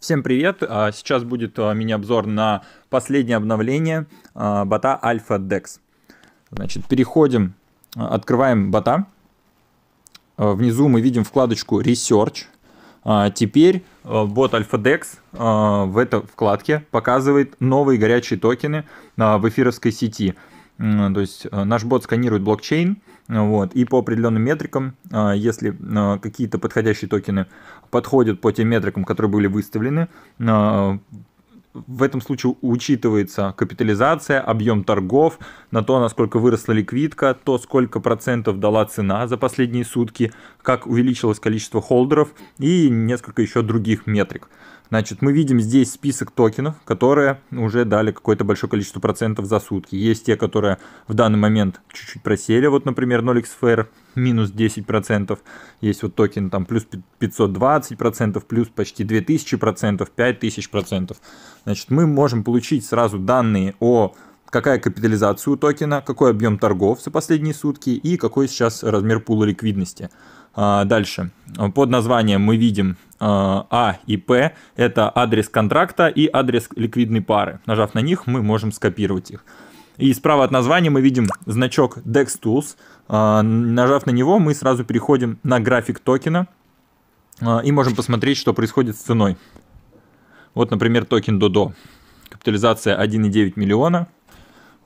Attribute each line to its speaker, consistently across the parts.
Speaker 1: Всем привет! А, сейчас будет а, мини-обзор на последнее обновление а, бота Alpha Dex. Значит, переходим, открываем бота. Внизу мы видим вкладочку Research. Теперь бот AlphaDex в этой вкладке показывает новые горячие токены в эфировской сети. То есть э, наш бот сканирует блокчейн, вот, и по определенным метрикам, э, если э, какие-то подходящие токены подходят по тем метрикам, которые были выставлены, в этом случае учитывается капитализация, объем торгов, на то, насколько выросла ликвидка, то, сколько процентов дала цена за последние сутки, как увеличилось количество холдеров и несколько еще других метрик. Значит, мы видим здесь список токенов, которые уже дали какое-то большое количество процентов за сутки. Есть те, которые в данный момент чуть-чуть просели, вот, например, 0xFair, минус 10%, есть вот токен там плюс 520%, плюс почти 2000%, 5000%. Значит, мы можем получить сразу данные о какая капитализация у токена, какой объем торгов за последние сутки и какой сейчас размер пула ликвидности. А, дальше. Под названием мы видим а, а и П. Это адрес контракта и адрес ликвидной пары. Нажав на них, мы можем скопировать их. И справа от названия мы видим значок DexTools. А, нажав на него, мы сразу переходим на график токена а, и можем посмотреть, что происходит с ценой. Вот, например, токен Dodo. Капитализация 1,9 миллиона –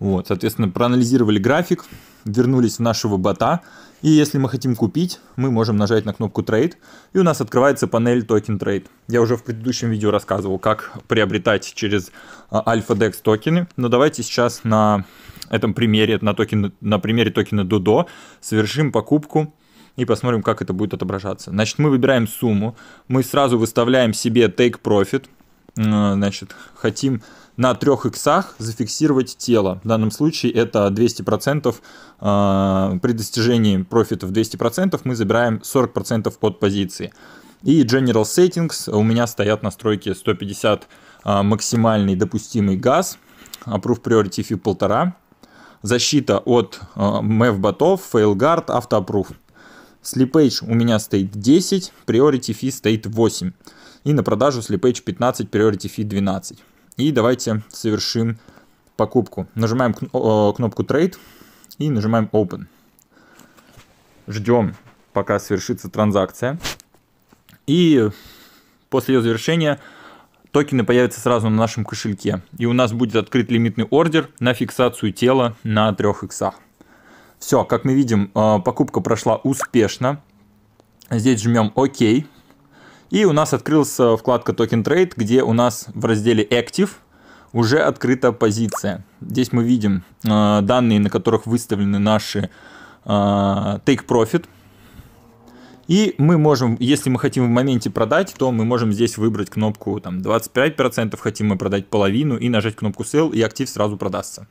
Speaker 1: вот, соответственно, проанализировали график, вернулись в нашего бота, и если мы хотим купить, мы можем нажать на кнопку Trade, и у нас открывается панель Token Trade. Я уже в предыдущем видео рассказывал, как приобретать через а, AlphaDex токены, но давайте сейчас на этом примере, на, токен, на примере токена Dodo совершим покупку и посмотрим, как это будет отображаться. Значит, мы выбираем сумму, мы сразу выставляем себе Take Profit, Э, значит, хотим на трех иксах зафиксировать тело. В данном случае это 200%, э, при достижении профита в 200% мы забираем 40% от позиции. И General Settings, э, у меня стоят настройки 150 э, максимальный допустимый газ, Approve э, Priority FI 1,5, защита от э, MEV ботов, FailGuard, AutoApprove. Sleep у меня стоит 10, Priority Fee стоит 8. И на продажу Sleep 15, Priority Fee 12. И давайте совершим покупку. Нажимаем э, кнопку Trade и нажимаем Open. Ждем, пока совершится транзакция. И после ее завершения токены появятся сразу на нашем кошельке. И у нас будет открыт лимитный ордер на фиксацию тела на трех иксах. Все, как мы видим, э, покупка прошла успешно. Здесь жмем ОК. И у нас открылась вкладка Token Trade, где у нас в разделе Active уже открыта позиция. Здесь мы видим э, данные, на которых выставлены наши э, Take Profit. И мы можем, если мы хотим в моменте продать, то мы можем здесь выбрать кнопку там, 25%, хотим мы продать половину и нажать кнопку Sell, и актив сразу продастся.